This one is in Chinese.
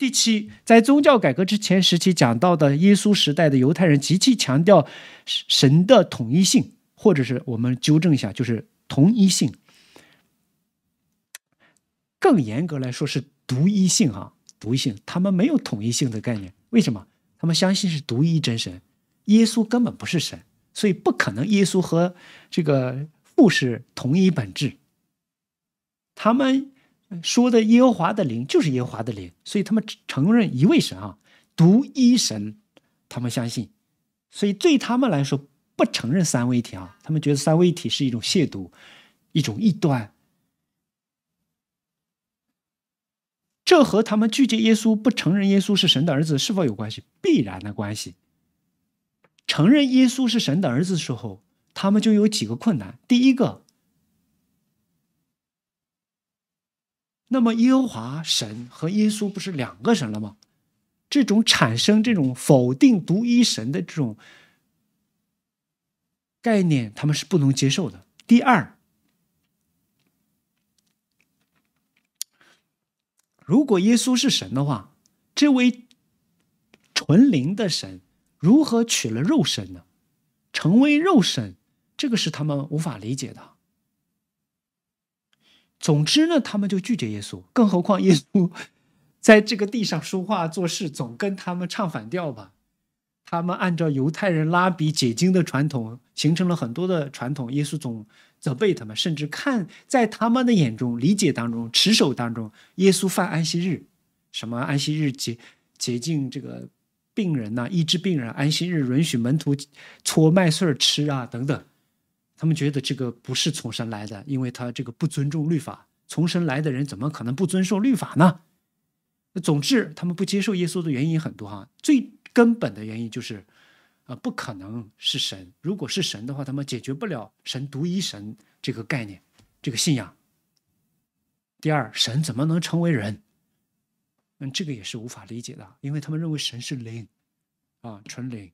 第七，在宗教改革之前时期讲到的耶稣时代的犹太人极其强调神的统一性，或者是我们纠正一下，就是同一性。更严格来说是独一性，啊，独一性。他们没有统一性的概念，为什么？他们相信是独一真神，耶稣根本不是神，所以不可能耶稣和这个父是同一本质。他们。说的耶和华的灵就是耶和华的灵，所以他们承认一位神啊，独一神，他们相信。所以对他们来说，不承认三位一体啊，他们觉得三位一体是一种亵渎，一种异端。这和他们拒绝耶稣、不承认耶稣是神的儿子是否有关系？必然的关系。承认耶稣是神的儿子时候，他们就有几个困难。第一个。那么，耶和华神和耶稣不是两个神了吗？这种产生这种否定独一神的这种概念，他们是不能接受的。第二，如果耶稣是神的话，这位纯灵的神如何取了肉身呢？成为肉身，这个是他们无法理解的。总之呢，他们就拒绝耶稣。更何况耶稣 在这个地上说话做事，总跟他们唱反调吧。他们按照犹太人拉比解经的传统，形成了很多的传统。耶稣总责备他们，甚至看在他们的眼中、理解当中、持守当中，耶稣犯安息日，什么安息日解洁禁这个病人呐，医治病人，安息日允许门徒搓麦穗吃啊，等等。他们觉得这个不是从神来的，因为他这个不尊重律法。从神来的人怎么可能不遵守律法呢？总之，他们不接受耶稣的原因很多哈。最根本的原因就是，啊，不可能是神。如果是神的话，他们解决不了“神独一神”这个概念，这个信仰。第二，神怎么能成为人？嗯，这个也是无法理解的，因为他们认为神是灵，啊，纯灵。